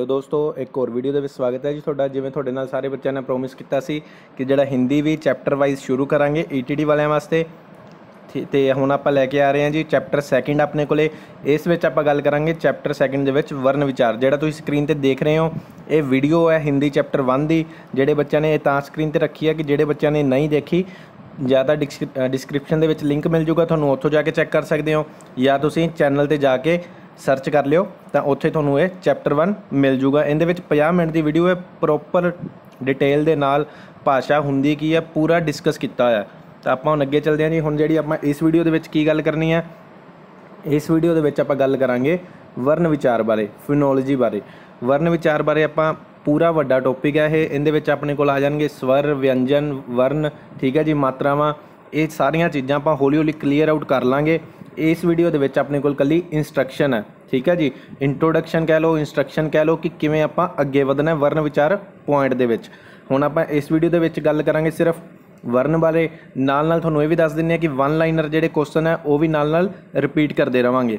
ਲੋ ਦੋਸਤੋ ਇੱਕ ਹੋਰ ਵੀਡੀਓ ਦੇ ਵਿੱਚ ਸਵਾਗਤ ਹੈ ਜੀ ਤੁਹਾਡਾ ਜਿਵੇਂ ਤੁਹਾਡੇ ਨਾਲ ਸਾਰੇ ਬੱਚਿਆਂ ਨੇ ਪ੍ਰੋਮਿਸ ਕੀਤਾ ਸੀ ਕਿ ਜਿਹੜਾ ਹਿੰਦੀ ਵੀ ਚੈਪਟਰ ਵਾਈਜ਼ ਸ਼ੁਰੂ ਕਰਾਂਗੇ ਈਟੀਡੀ e ਵਾਲਿਆਂ ਵਾਸਤੇ ਤੇ ਹੁਣ ਆਪਾਂ ਲੈ ਕੇ ਆ ਰਹੇ ਹਾਂ ਜੀ ਚੈਪਟਰ ਸੈਕਿੰਡ ਆਪਣੇ ਕੋਲੇ ਇਸ ਵਿੱਚ ਆਪਾਂ ਗੱਲ ਕਰਾਂਗੇ ਚੈਪਟਰ ਸੈਕਿੰਡ ਦੇ ਵਿੱਚ ਵਰਨ ਵਿਚਾਰ ਜਿਹੜਾ ਤੁਸੀਂ ਸਕਰੀਨ ਤੇ ਦੇਖ ਰਹੇ ਹੋ ਇਹ ਵੀਡੀਓ ਹੈ ਹਿੰਦੀ ਚੈਪਟਰ 1 ਦੀ ਜਿਹੜੇ ਬੱਚਿਆਂ ਨੇ ਇਹ ਤਾਂ ਸਕਰੀਨ ਤੇ ਰੱਖੀ ਹੈ ਕਿ ਜਿਹੜੇ ਬੱਚਿਆਂ ਨੇ ਨਹੀਂ ਦੇਖੀ ਜ਼ਿਆਦਾ ਡਿਸਕ੍ਰਿਪਸ਼ਨ ਦੇ ਵਿੱਚ ਲਿੰਕ ਮਿਲ ਜੂਗਾ ਤੁਹਾਨੂੰ ਉੱਥੋਂ ਜਾ ਕੇ ਚੈੱਕ ਕਰ ਸਕਦੇ ਹੋ ਜਾਂ ਤੁਸੀਂ ਚੈਨਲ ਤੇ ਜਾ ਕੇ ਸਰਚ ਕਰ ਲਿਓ ਤਾਂ ਉੱਥੇ ਤੁਹਾਨੂੰ ਇਹ ਚੈਪਟਰ 1 ਮਿਲ ਜੂਗਾ ਇਹਦੇ ਵਿੱਚ 50 ਮਿੰਟ ਦੀ ਵੀਡੀਓ ਹੈ ਪ੍ਰੋਪਰ ਡਿਟੇਲ ਦੇ ਨਾਲ ਭਾਸ਼ਾ ਹੁੰਦੀ ਕੀ ਹੈ ਪੂਰਾ ਡਿਸਕਸ ਕੀਤਾ ਹੋਇਆ ਤਾਂ ਆਪਾਂ ਹੁਣ ਅੱਗੇ ਚੱਲਦੇ ਹਾਂ ਜੀ ਹੁਣ ਜਿਹੜੀ ਆਪਾਂ ਇਸ ਵੀਡੀਓ ਦੇ ਵਿੱਚ ਕੀ ਗੱਲ ਕਰਨੀ ਹੈ ਇਸ ਵੀਡੀਓ ਦੇ ਵਿੱਚ ਆਪਾਂ ਗੱਲ ਕਰਾਂਗੇ ਵਰਨ ਵਿਚਾਰ ਬਾਰੇ ਫਿਨੋਲੋਜੀ ਬਾਰੇ ਵਰਨ ਵਿਚਾਰ ਬਾਰੇ ਆਪਾਂ ਪੂਰਾ ਵੱਡਾ ਟੌਪਿਕ ਹੈ ਇਹ ਇਹਦੇ ਵਿੱਚ ਆਪਣੇ ਕੋਲ ਆ ਜਾਣਗੇ ਸਵਰ ਵਿਅੰਜਨ ਵਰਨ ਠੀਕ ਹੈ ਜੀ ਮਾਤਰਾਵਾਂ ਇਹ ਸਾਰੀਆਂ ਚੀਜ਼ਾਂ ਆਪਾਂ ਹੌਲੀ ਹੌਲੀ ਕਲੀਅਰ ਆਊਟ ਕਰ ਲਾਂਗੇ ਇਸ ਵੀਡੀਓ ਦੇ ਵਿੱਚ ਆਪਣੇ ਕੋਲ ਕੱਲੀ ਇਨਸਟਰਕਸ਼ਨ ਹੈ ਠੀਕ ਹੈ ਜੀ ਇੰਟਰੋਡਕਸ਼ਨ ਕਹਿ ਲਓ ਇਨਸਟਰਕਸ਼ਨ ਕਹਿ ਲਓ ਕਿ ਕਿਵੇਂ ਆਪਾਂ ਅੱਗੇ ਵਧਣਾ ਵਰਨ ਵਿਚਾਰ ਪੁਆਇੰਟ ਦੇ ਵਿੱਚ ਹੁਣ ਆਪਾਂ ਇਸ ਵੀਡੀਓ ਦੇ ਵਿੱਚ ਗੱਲ ਕਰਾਂਗੇ ਸਿਰਫ ਵਰਨ ਬਾਰੇ ਨਾਲ ਨਾਲ ਤੁਹਾਨੂੰ ਇਹ ਵੀ ਦੱਸ ਦਿੰਨੇ ਆ ਕਿ ਵਨ ਲਾਈਨਰ ਜਿਹੜੇ ਕੁਐਸਚਨ ਹੈ ਉਹ ਵੀ ਨਾਲ ਨਾਲ ਰਿਪੀਟ ਕਰਦੇ ਰਵਾਂਗੇ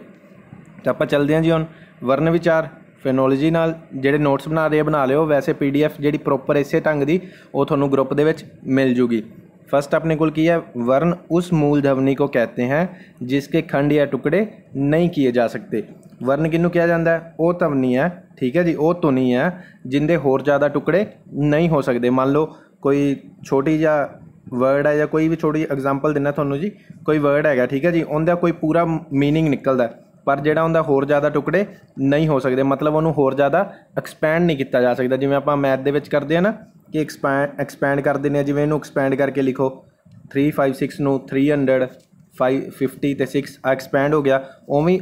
ਤਾਂ ਆਪਾਂ ਚੱਲਦੇ ਹਾਂ ਜੀ ਹੁਣ ਵਰਨ ਵਿਚਾਰ ਫੈਨੋਲੋਜੀ ਨਾਲ ਜਿਹੜੇ ਨੋਟਸ ਬਣਾ ਰਹੇ ਬਣਾ ਲਿਓ ਵੈਸੇ ਪੀਡੀਐਫ ਜਿਹੜੀ ਪ੍ਰੋਪਰ ਇਸੇ ਢੰਗ ਦੀ ਉਹ ਤੁਹਾਨੂੰ ਗਰੁੱਪ ਦੇ ਵਿੱਚ ਮਿਲ ਜੂਗੀ फर्स्ट अपने कुल किया वर्ण उस मूल ध्वनि को कहते हैं जिसके खंड या टुकड़े नहीं किए जा ਸਕਦੇ ਵਰਨ ਕਿਹਨੂੰ ਕਿਹਾ ਜਾਂਦਾ ਹੈ ਉਹ ਧਵਨੀ ਹੈ ਠੀਕ ਹੈ ਜੀ ਉਹ ਧੁਨੀ ਹੈ ਜਿੰਦੇ ਹੋਰ ਜ਼ਿਆਦਾ ਟੁਕੜੇ ਨਹੀਂ ਹੋ ਸਕਦੇ ਮੰਨ ਲਓ ਕੋਈ ਛੋਟੀ ਜਾਂ ਵਰਡ ਹੈ ਜਾਂ ਕੋਈ ਵੀ ਛੋਟੀ ਐਗਜ਼ਾਮਪਲ ਦਿੰਨਾ ਤੁਹਾਨੂੰ ਜੀ ਕੋਈ ਵਰਡ ਹੈਗਾ ਠੀਕ ਹੈ ਜੀ ਉਹਦਾ ਕੋਈ ਪੂਰਾ ਮੀਨਿੰਗ ਨਿਕਲਦਾ ਪਰ ਜਿਹੜਾ ਹੁੰਦਾ ਹੋਰ ਜ਼ਿਆਦਾ ਟੁਕੜੇ ਨਹੀਂ ਹੋ ਸਕਦੇ ਮਤਲਬ ਉਹਨੂੰ ਹੋਰ ਜ਼ਿਆਦਾ ਐਕਸਪੈਂਡ ਨਹੀਂ ਕੀਤਾ ਜਾ ਸਕਦਾ ਜਿਵੇਂ ਆਪਾਂ ਮੈਥ ਦੇ ਵਿੱਚ ਕਰਦੇ ਆ ਨਾ ਕਿ ਐਕਸਪੈਂਡ ਕਰ ਦਿੰਦੇ ਆ ਜਿਵੇਂ ਇਹਨੂੰ ਐਕਸਪੈਂਡ ਕਰਕੇ ਲਿਖੋ 356 ਨੂੰ 300 550 ਤੇ 6 ਆ ਐਕਸਪੈਂਡ ਹੋ ਗਿਆ ਉਵੇਂ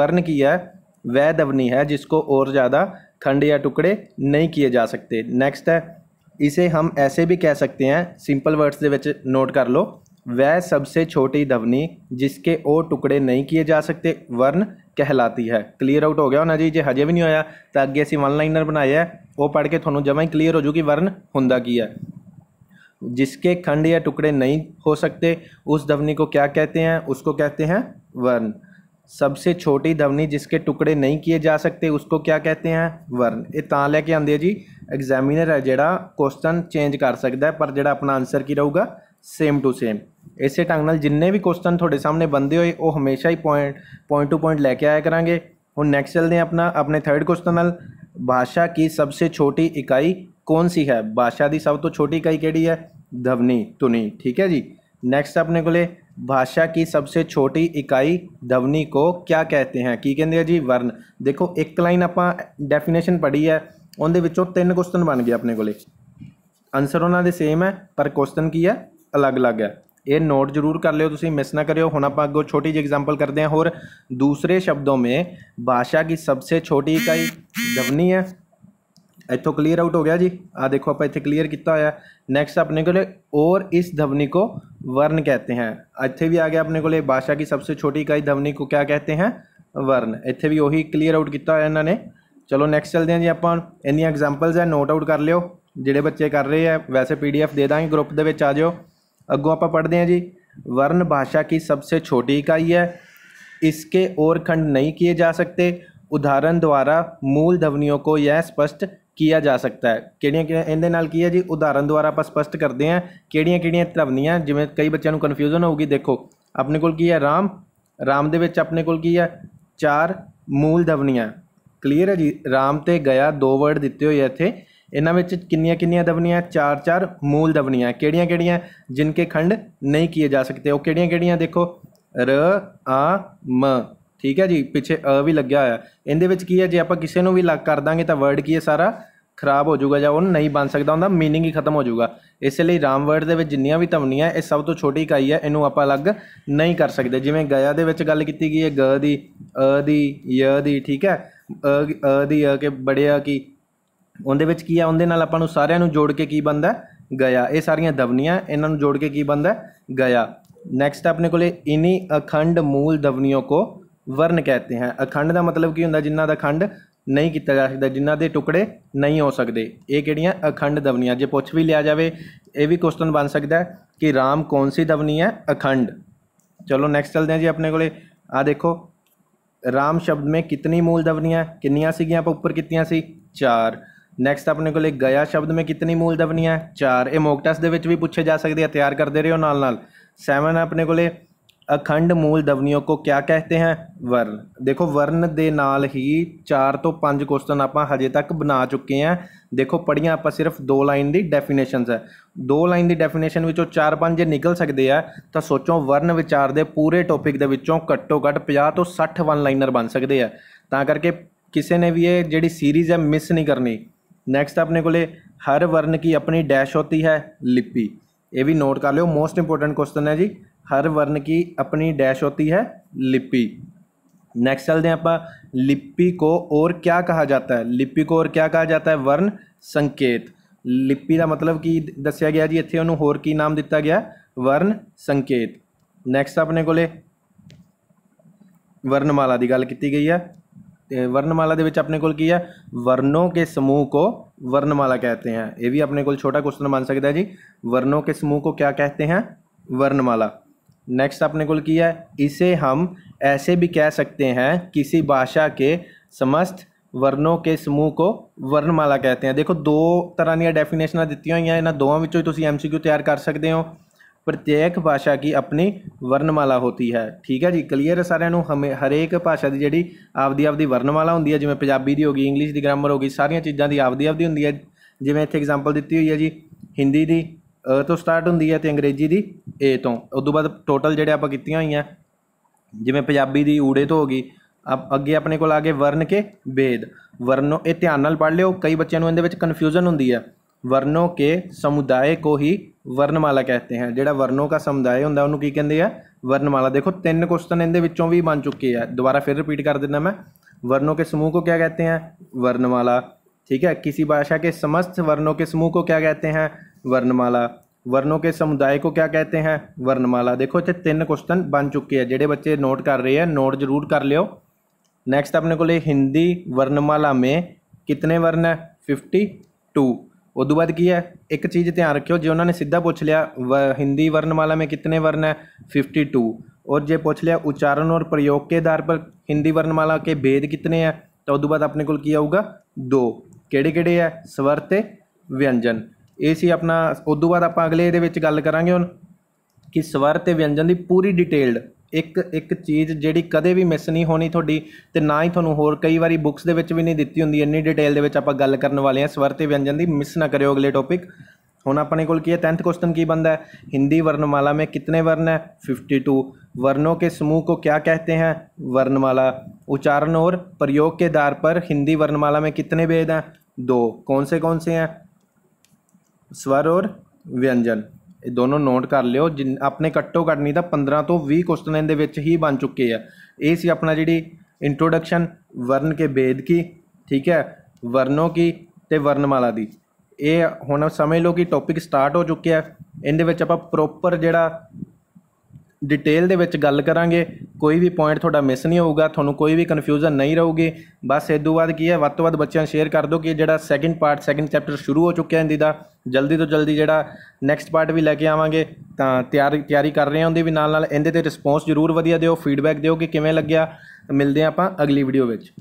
ਵਰਨ ਕੀ ਹੈ ਜਿਸ ਕੋ ਹੋਰ ਜ਼ਿਆਦਾ ਖੰਡ ਜਾਂ ਟੁਕੜੇ ਨਹੀਂ ਕੀਏ ਜਾ ਸਕਤੇ ਨੈਕਸਟ ਹੈ ਇਸੇ ਹਮ ਐਸੇ ਵੀ ਕਹਿ ਸਕਤੇ सकते ਸਿੰਪਲ ਵਰਡਸ ਦੇ ਵਿੱਚ ਨੋਟ ਕਰ ਲਓ वह सबसे छोटी ध्वनि जिसके ओ टुकड़े नहीं किए जा सकते वर्ण कहलाती है क्लीयर आउट हो गया होना जी जे हजे भी नहीं होया तो अगे असी वन लाइनर बनाया वो पढ़ के थोड़ा जमा ही क्लीयर हो जूगी वर्ण होंगे की है जिसके खंड या टुकड़े नहीं हो सकते उस ध्वनि को क्या कहते हैं उसको कहते हैं वर्ण सबसे छोटी ध्वनि जिसके टुकड़े नहीं किए जा सकते उसको क्या कहते हैं वर्ण ये लैके आते जी एग्जामीनर है ਐਗਜ਼ਾਮੀਨਰ ਹੈ चेंज कर ਚੇਂਜ ਕਰ पर ਪਰ अपना आंसर की रहेगा ਸੇਮ ਟੂ ਸੇਮ ਇਸੇ ਢੰਗ ਨਾਲ ਜਿੰਨੇ ਵੀ ਕੁਐਸਚਨ ਤੁਹਾਡੇ ਸਾਹਮਣੇ ਬੰਦੇ ਹੋਏ ਉਹ ਹਮੇਸ਼ਾ ਹੀ ਪੁਆਇੰਟ ਪੁਆਇੰਟ ਟੂ ਪੁਆਇੰਟ ਲੈ ਕੇ ਆਇਆ ਕਰਾਂਗੇ ਹੁਣ ਨੈਕਸਟ ਚਲਦੇ ਆ ਆਪਣਾ ਆਪਣੇ ਥਰਡ ਕੁਐਸਚਨ ਨਾਲ ਭਾਸ਼ਾ ਕੀ ਸਭ ਤੋਂ ਛੋਟੀ ਇਕਾਈ ਕੌਣ ਸੀ ਹੈ ਭਾਸ਼ਾ ਦੀ ਸਭ ਤੋਂ ਛੋਟੀ ਇਕਾਈ ਕਿਹੜੀ ਹੈ ਧਵਨੀ ਧੁਨੀ ਠੀਕ ਹੈ ਜੀ ਨੈਕਸਟ नेक्स्ट अपने को ले भाषा ਛੋਟੀ ਇਕਾਈ छोटी ਕੋ ਕਿਆ ਕਹਤੇ क्या ਕੀ ਕਹਿੰਦੇ ਆ ਜੀ हैं ਦੇਖੋ ਇੱਕ ਲਾਈਨ ਆਪਾਂ ਡੈਫੀਨੇਸ਼ਨ ਪੜ੍ਹੀ ਹੈ ਉਹਦੇ ਵਿੱਚੋਂ ਤਿੰਨ ਕੁਐਸਚਨ ਬਣ ਗਏ ਆਪਣੇ ਕੋਲੇ ਆਨਸਰ ਉਹਨਾਂ ਦੇ ਸੇਮ ਹੈ ਪਰ ਕੁਐਸਚਨ ਕੀ ਹੈ अलग अलग है ये नोट जरूर कर लियो तुम मिस ना करो हूँ आप अगो छोटी जी एग्जाम्पल करते हैं और दूसरे शब्दों में भाषा की सबसे छोटी इकाई दबनी है इतों क्लीयर आउट हो गया जी आ देखो आप इतने क्लीयर किया हो नैक्सट अपने को और इस ध्वनि को वर्ण कहते हैं इतने भी आ गया अपने को भाषा की सबसे छोटी इकाई ध्वनि को क्या कहते हैं वर्ण इतने भी उ क्लीयर आउट किया होया चलो नैक्सट चलते हैं जी आप इन एग्जाम्पल्स है नोट आउट कर लियो जोड़े बच्चे कर रहे हैं वैसे पी डी एफ दे देंगे ग्रुप के आ जाओ ਅੱਗੋਂ ਆਪਾਂ ਪੜ੍ਹਦੇ हैं ਜੀ वर्ण ਭਾਸ਼ਾ ਕੀ सबसे ਛੋਟੀ ਇਕਾਈ ਹੈ ਇਸਕੇ ਔਰ ਖੰਡ ਨਹੀਂ ਕੀਏ ਜਾ ਸਕਤੇ ਉਦਾਹਰਨ ਦੁਆਰਾ ਮੂਲ ਧਵਨੀਆਂ ਕੋ ਇਹ ਸਪਸ਼ਟ ਕੀਤਾ ਜਾ ਸਕਦਾ ਹੈ ਕਿਹੜੀਆਂ ਕਿਹੜੀਆਂ ਇਹਦੇ ਨਾਲ ਕੀ ਹੈ ਜੀ ਉਦਾਹਰਨ ਦੁਆਰਾ ਆਪਾਂ ਸਪਸ਼ਟ ਕਰਦੇ ਹਾਂ ਕਿਹੜੀਆਂ ਕਿਹੜੀਆਂ ਧਵਨੀਆਂ ਜਿਵੇਂ ਕਈ ਬੱਚਿਆਂ ਨੂੰ ਕਨਫਿਊਜ਼ਨ ਹੋਊਗੀ ਦੇਖੋ ਆਪਣੇ ਕੋਲ ਕੀ ਹੈ ਰਾਮ ਰਾਮ ਦੇ ਵਿੱਚ ਆਪਣੇ ਕੋਲ ਕੀ ਹੈ ਚਾਰ ਮੂਲ ਧਵਨੀਆਂ ਕਲੀਅਰ ਹੈ ਜੀ ਰਾਮ ਤੇ ਗਿਆ ਦੋ ਵਰਡ ਦਿੱਤੇ ਹੋਏ ਇੱਥੇ ਇਹਨਾਂ ਵਿੱਚ ਕਿੰਨੀਆਂ ਕਿੰਨੀਆਂ ਦਵਨੀਆਂ ਚਾਰ ਚਾਰ ਮੂਲ ਦਵਨੀਆਂ ਕਿਹੜੀਆਂ ਕਿਹੜੀਆਂ ਜਿਨਕੇ ਖੰਡ ਨਹੀਂ ਕੀਏ ਜਾ ਸਕਤੇ ਉਹ ਕਿਹੜੀਆਂ ਕਿਹੜੀਆਂ ਦੇਖੋ ਰ ਆ ਮ ਠੀਕ ਹੈ ਜੀ ਪਿੱਛੇ ਅ ਵੀ ਲੱਗਿਆ ਹੋਇਆ ਇਹਦੇ ਵਿੱਚ ਕੀ ਹੈ ਜੇ ਆਪਾਂ ਕਿਸੇ ਨੂੰ ਵੀ ਲੱਗ ਕਰ ਦਾਂਗੇ ਤਾਂ ਵਰਡ ਕੀ ਹੈ ਸਾਰਾ ਖਰਾਬ ਹੋ ਜਾਊਗਾ ਜਾਂ ਉਹ ਨਹੀਂ ਬਣ ਸਕਦਾ ਹੁੰਦਾ मीनिंग ਹੀ ਖਤਮ ਹੋ ਜਾਊਗਾ ਇਸ ਲਈ ਰਾਮ ਵਰਡ ਦੇ ਵਿੱਚ ਜਿੰਨੀਆਂ ਵੀ ਧਵਨੀਆਂ ਇਹ ਸਭ ਤੋਂ ਛੋਟੀ ਇਕਾਈ ਹੈ ਇਹਨੂੰ ਆਪਾਂ ਅਲੱਗ ਨਹੀਂ ਕਰ ਸਕਦੇ ਜਿਵੇਂ ਗਯਾ ਦੇ ਵਿੱਚ ਗੱਲ ਕੀਤੀ ਗਈ ਹੈ ਗ ਦੀ ਅ ਦੀ ਯ ਦੀ ਠੀਕ ਹੈ ਅ ਦੀ ਅ ਕੇ ਬੜਿਆ ਕੀ ਉਹਦੇ ਵਿੱਚ ਕੀ ਆ ਉਹਦੇ ਨਾਲ ਆਪਾਂ ਨੂੰ ਸਾਰਿਆਂ ਨੂੰ ਜੋੜ ਕੇ ਕੀ ਬੰਦਾ ਗਿਆ ਇਹ ਸਾਰੀਆਂ ਦਵਨੀਆਂ ਇਹਨਾਂ ਨੂੰ ਜੋੜ ਕੇ ਕੀ ਬੰਦਾ ਗਿਆ ਨੈਕਸਟ ਆਪਣੇ ਕੋਲੇ ਇਨੀ ਅਖੰਡ ਮੂਲ ਦਵਨੀਆਂ ਕੋ ਵਰਨ ਕਹਤੇ ਹਨ ਅਖੰਡ ਦਾ ਮਤਲਬ ਕੀ ਹੁੰਦਾ ਜਿਨ੍ਹਾਂ ਦਾ ਖੰਡ ਨਹੀਂ ਕੀਤਾ ਜਾ ਸਕਦਾ ਜਿਨ੍ਹਾਂ ਦੇ ਟੁਕੜੇ ਨਹੀਂ ਹੋ ਸਕਦੇ ਇਹ ਕਿਹੜੀਆਂ ਅਖੰਡ ਦਵਨੀਆਂ ਜੇ ਪੁੱਛ ਵੀ ਲਿਆ ਜਾਵੇ ਇਹ ਵੀ ਕੁਐਸਚਨ ਬਣ ਸਕਦਾ ਕਿ RAM ਕੌਣ ਸੀ ਦਵਨੀ ਹੈ ਅਖੰਡ ਚਲੋ ਨੈਕਸਟ ਚਲਦੇ ਹਾਂ ਜੀ ਆਪਣੇ ਕੋਲੇ ਆ ਦੇਖੋ RAM ਸ਼ਬਦ ਮੇ ਕਿਤਨੀ ਮੂਲ ਦਵਨੀਆਂ ਕਿੰਨੀਆਂ ਸੀਗੀਆਂ ਆਪਾਂ ਉੱਪਰ ਕੀਤੀਆਂ ਸੀ ਚਾਰ ਨੈਕਸਟ ਆਪਣੇ ਕੋਲੇ ਗਿਆ ਸ਼ਬਦ ਮੇ ਕਿੰਨੀ ਮੂਲ ਦਵਨੀਆਂ ਹੈ ਚਾਰ ਇਹ ਮੋਕ ਟੈਸਟ ਦੇ ਵਿੱਚ ਵੀ ਪੁੱਛੇ ਜਾ ਸਕਦੇ ਆ ਤਿਆਰ ਕਰਦੇ ਰਹੋ ਨਾਲ ਨਾਲ 7 ਆਪਣੇ ਕੋਲੇ ਅਖੰਡ ਮੂਲ ਦਵਨੀਆਂ ਕੋ ਕਿਆ ਕਹਤੇ ਹੈ ਵਰਨ ਦੇਖੋ ਵਰਨ ਦੇ ਨਾਲ ਹੀ 4 ਤੋਂ 5 ਕੁਐਸਚਨ ਆਪਾਂ ਹਜੇ ਤੱਕ ਬਣਾ ਚੁੱਕੇ ਆ ਦੇਖੋ ਪੜੀਆਂ ਆਪਾਂ ਸਿਰਫ ਦੋ ਲਾਈਨ ਦੀ ਡੈਫੀਨੇਸ਼ਨਸ ਹੈ ਦੋ ਲਾਈਨ ਦੀ ਡੈਫੀਨੇਸ਼ਨ ਵਿੱਚੋਂ 4-5 ਜੇ ਨਿਕਲ ਸਕਦੇ ਆ ਤਾਂ ਸੋਚੋ ਵਰਨ ਵਿਚਾਰ ਦੇ ਪੂਰੇ ਟੌਪਿਕ ਦੇ ਵਿੱਚੋਂ ਘੱਟੋ ਘੱਟ 50 ਤੋਂ 60 ਵਨ ਲਾਈਨਰ ਬਣ ਸਕਦੇ ਆ ਤਾਂ ਕਰਕੇ ਕਿਸੇ ਨੇ ਵੀ ਇਹ ਜਿਹੜੀ ਸੀਰੀਜ਼ ਹੈ ਮਿਸ ਨਹੀਂ ਕਰਨੀ ਨੈਕਸਟ ਆਪਣੇ ਕੋਲੇ ਹਰ ਵਰਨ ਕੀ ਆਪਣੀ ਡੈਸ਼ ਹੁੰਦੀ ਹੈ ਲਿਪੀ ਇਹ ਵੀ ਨੋਟ ਕਰ ਲਿਓ ਮੋਸਟ ਇੰਪੋਰਟੈਂਟ ਕੁਐਸਚਨ ਹੈ ਜੀ ਹਰ ਵਰਨ ਕੀ ਆਪਣੀ ਡੈਸ਼ ਹੁੰਦੀ ਹੈ ਲਿਪੀ ਨੈਕਸਟ ਚਲਦੇ ਆਪਾਂ ਲਿਪੀ ਕੋ ਔਰ ਕਿਆ ਕਹਾ ਜਾਂਦਾ ਹੈ ਲਿਪੀ ਕੋ ਔਰ ਕਿਆ ਕਹਾ ਜਾਂਦਾ ਹੈ ਵਰਨ ਸੰਕੇਤ ਲਿਪੀ ਦਾ ਮਤਲਬ ਕੀ ਦੱਸਿਆ ਗਿਆ ਜੀ ਇੱਥੇ ਉਹਨੂੰ ਹੋਰ ਕੀ ਨਾਮ ਦਿੱਤਾ ਗਿਆ ਵਰਨ ਸੰਕੇਤ ਨੈਕਸਟ ਆਪਣੇ ਕੋਲੇ ਵਰਨਮਾਲਾ ਦੀ ਗੱਲ ਕੀਤੀ ਗਈ ਹੈ वर्णमाला अपने को वर्णों के समूह को वर्णमाला कहते हैं ये भी अपने को छोटा क्वेश्चन बन सकता है जी वर्णों के समूह को क्या कहते हैं वर्णमाला नेक्स्ट अपने को है इसे हम ऐसे भी कह सकते हैं किसी भाषा के समस्त वर्णों के समूह को वर्णमाला कहते हैं देखो दो तरह दिया डेफिनेशन दिखाई हुई हैं इन्होंने दोवों में एम सी क्यू तैयार कर सकते हो ਪ੍ਰਤੀਕ ਭਾਸ਼ਾ की ਆਪਣੀ ਵਰਣਮਾਲਾ ਹੁੰਦੀ ਹੈ ਠੀਕ ਹੈ ਜੀ ਕਲੀਅਰ ਹੈ ਸਾਰਿਆਂ ਨੂੰ ਹਮੇ ਹਰੇਕ ਭਾਸ਼ਾ ਦੀ ਜਿਹੜੀ ਆਪਦੀ ਆਪਦੀ ਵਰਣਮਾਲਾ ਹੁੰਦੀ ਹੈ ਜਿਵੇਂ ਪੰਜਾਬੀ ਦੀ ਹੋ ਗਈ ਇੰਗਲਿਸ਼ ਦੀ ਗ੍ਰਾਮਰ ਹੋ ਗਈ ਸਾਰੀਆਂ ਚੀਜ਼ਾਂ ਦੀ ਆਪਦੀ ਆਪਦੀ ਹੁੰਦੀ ਹੈ ਜਿਵੇਂ ਇੱਥੇ ਐਗਜ਼ਾਮਪਲ ਦਿੱਤੀ ਹੋਈ ਹੈ ਜੀ ਹਿੰਦੀ ਦੀ ਅ ਤੋਂ ਸਟਾਰਟ ਹੁੰਦੀ ਹੈ ਤੇ ਅੰਗਰੇਜ਼ੀ ਦੀ ਏ ਤੋਂ ਉਸ ਤੋਂ ਬਾਅਦ ਟੋਟਲ ਜਿਹੜੇ ਆਪਾਂ ਕੀਤੀਆਂ ਹੋਈਆਂ ਜਿਵੇਂ ਪੰਜਾਬੀ ਦੀ ਊੜੇ ਤੋਂ ਹੋ ਗਈ ਅੱਗੇ ਆਪਣੇ ਕੋਲ ਆ ਗਏ ਵਰਨ ਕੇ ਵੇਦ ਵਰਨੋ ਇਹ ਧਿਆਨ ਨਾਲ ਪੜ ਲਿਓ ਕਈ ਬੱਚਿਆਂ ਨੂੰ ਇਹਦੇ ਵਿੱਚ ਕਨਫਿਊਜ਼ਨ ਹੁੰਦੀ ਹੈ ਵਰਨੋ ਕੇ ਸਮੁਦਾਇ ਕੋ ਹੀ ਵਰਨਮਾਲਾ ਕਹਤੇ ਹੈ ਜਿਹੜਾ ਵਰਨੋਂ ਦਾ ਸਮੁਦਾਇ ਹੁੰਦਾ ਉਹਨੂੰ ਕੀ ਕਹਿੰਦੇ ਆ ਵਰਨਮਾਲਾ देखो ਤਿੰਨ ਕੁਐਸਚन ਇਹਦੇ ਵਿੱਚੋਂ ਵੀ ਬਣ ਚੁੱਕੇ ਆ ਦੁਬਾਰਾ ਫਿਰ ਰਿਪੀਟ ਕਰ ਦਿੰਦਾ मैं वर्णों के समूह को क्या कहते हैं वर्णमाला ठीक है किसी भाषा के समस्त वर्णों के समूह को क्या कहते हैं वर्णमाला वर्णों के समुदाय को क्या कहते हैं वर्णमाला देखो इतने तीन क्वेश्चन बन चुके हैं जोड़े बच्चे नोट कर रहे हैं नोट जरूर कर लियो नैक्सट अपने को हिंदी वर्णमाला में कितने वर्ण है फिफ्टी टू ਉਦੋਂ ਬਾਅਦ ਕੀ ਹੈ ਇੱਕ ਚੀਜ਼ ਧਿਆਨ ਰੱਖਿਓ ਜੇ ਉਹਨਾਂ ਨੇ ਸਿੱਧਾ ਪੁੱਛ ਲਿਆ ਹਿੰਦੀ ਵਰਣਮਾਲਾ ਮੇ ਕਿੰਨੇ ਵਰਣ ਹੈ 52 ਔਰ ਜੇ ਪੁੱਛ ਲਿਆ ਉਚਾਰਨ ਔਰ ਪ੍ਰਯੋਗ ਕੇ ਆਧਾਰ ਪਰ ਹਿੰਦੀ ਵਰਣਮਾਲਾ ਕੇ ਭੇਦ ਕਿੰਨੇ ਹੈ ਤਾਂ ਉਦੋਂ ਬਾਅਦ ਆਪਣੇ ਕੋਲ ਕੀ ਆਊਗਾ ਦੋ ਕਿਹੜੇ ਕਿਹੜੇ ਹੈ ਸਵਰ ਤੇ ਵਿਅੰਜਨ ਇਹ ਸੀ ਆਪਣਾ ਉਦੋਂ ਬਾਅਦ ਆਪਾਂ ਅਗਲੇ ਇਹਦੇ ਵਿੱਚ ਗੱਲ ਕਰਾਂਗੇ ਹੁਣ ਕਿ ਸਵਰ ਤੇ ਵਿਅੰਜਨ ਦੀ ਪੂਰੀ ਡਿਟੇਲਡ ਇੱਕ ਇੱਕ ਚੀਜ਼ ਜਿਹੜੀ ਕਦੇ ਵੀ ਮਿਸ ਨਹੀਂ ਹੋਣੀ ਤੁਹਾਡੀ ਤੇ ਨਾ ਹੀ ਤੁਹਾਨੂੰ ਹੋਰ ਕਈ ਵਾਰੀ ਬੁੱਕਸ ਦੇ ਵਿੱਚ ਵੀ ਨਹੀਂ ਦਿੱਤੀ ਹੁੰਦੀ ਇੰਨੀ ਡਿਟੇਲ ਦੇ ਵਿੱਚ ਆਪਾਂ ਗੱਲ ਕਰਨ ਵਾਲੇ ਆ ਸਵਰ ਤੇ ਵਿਅੰਜਨ ਦੀ ਮਿਸ ਨਾ ਕਰਿਓ ਅਗਲੇ ਟੌਪਿਕ ਹੁਣ ਆਪਣੇ ਕੋਲ ਕੀ ਹੈ 10th ਕੁਐਸਚਨ ਕੀ ਬੰਦਾ ਹੈ ਹਿੰਦੀ ਵਰਨਮਾਲਾ ਮੇ ਕਿੰਨੇ ਵਰਨ ਹੈ 52 ਵਰਨੋ ਕੇ ਸਮੂਹ ਕੋ ਕਿਆ ਕਹਤੇ ਹੈ ਵਰਨਮਾਲਾ ਉਚਾਰਨ ਔਰ ਪ੍ਰਯੋਗ ਕੇ आधार ਪਰ ਹਿੰਦੀ ਵਰਨਮਾਲਾ ਮੇ ਕਿੰਨੇ भेद ਹੈ ਦੋ ਕੌਨ ਸੇ ਕੌਨ ਸੇ ਹੈ ਸਵਰ ਔਰ ਵਿਅੰਜਨ ਇਹ ਦੋਨੋਂ ਨੋਟ ਕਰ ਲਿਓ ਆਪਣੇ ਘੱਟੋ ਘੱਟ ਨਹੀਂ ਤਾਂ 15 ਤੋਂ 20 ਕੁਐਸਚਨ ਦੇ ਵਿੱਚ ਹੀ ਬਣ ਚੁੱਕੇ ਆ ਇਹ ਸੀ ਆਪਣਾ ਜਿਹੜੀ ਇੰਟਰੋਡਕਸ਼ਨ ਵਰਨ ਕੇ ਬੇਦ ਕੀ ਠੀਕ ਹੈ ਵਰਨੋ ਕੀ ਤੇ ਵਰਨਮਾਲਾ ਦੀ ਇਹ ਹੁਣ ਸਮਝ ਲਓ ਕਿ ਟੌਪਿਕ ਸਟਾਰਟ ਹੋ ਚੁੱਕਿਆ ਇਹਦੇ ਵਿੱਚ ਆਪਾਂ ਪ੍ਰੋਪਰ ਜਿਹੜਾ ਡਿਟੇਲ ਦੇ ਵਿੱਚ ਗੱਲ ਕਰਾਂਗੇ ਕੋਈ ਵੀ ਪੁਆਇੰਟ ਤੁਹਾਡਾ ਮਿਸ ਨਹੀਂ ਹੋਊਗਾ ਤੁਹਾਨੂੰ ਕੋਈ ਵੀ ਕਨਫਿਊਜ਼ਨ ਨਹੀਂ ਰਹੂਗੀ ਬਸ ਇਸ ਤੋਂ ਬਾਅਦ ਕੀ ਹੈ ਵੱਧ ਤੋਂ ਵੱਧ ਬੱਚਿਆਂ ਨੂੰ ਸ਼ੇਅਰ ਕਰ ਦਿਓ ਕਿ ਜਿਹੜਾ ਸੈਕਿੰਡ ਪਾਰਟ ਸੈਕਿੰਡ ਚੈਪਟਰ ਸ਼ੁਰੂ ਹੋ ਚੁੱਕਿਆ ਹੈ ਦਾ ਜਲਦੀ ਤੋਂ ਜਲਦੀ ਜਿਹੜਾ ਨੈਕਸਟ ਪਾਰਟ ਵੀ ਲੈ ਕੇ ਆਵਾਂਗੇ ਤਾਂ ਤਿਆਰੀ ਤਿਆਰੀ ਕਰ ਰਹੇ ਹਾਂ ਉਹਦੇ ਵੀ ਨਾਲ ਨਾਲ ਇਹਦੇ ਤੇ ਰਿਸਪੌਂਸ ਜ਼ਰੂਰ ਵਧੀਆ ਦਿਓ ਫੀਡਬੈਕ ਦਿਓ ਕਿ ਕਿਵੇਂ ਲੱਗਿਆ ਮਿਲਦੇ ਆਪਾਂ ਅਗਲੀ ਵੀਡੀਓ ਵਿੱਚ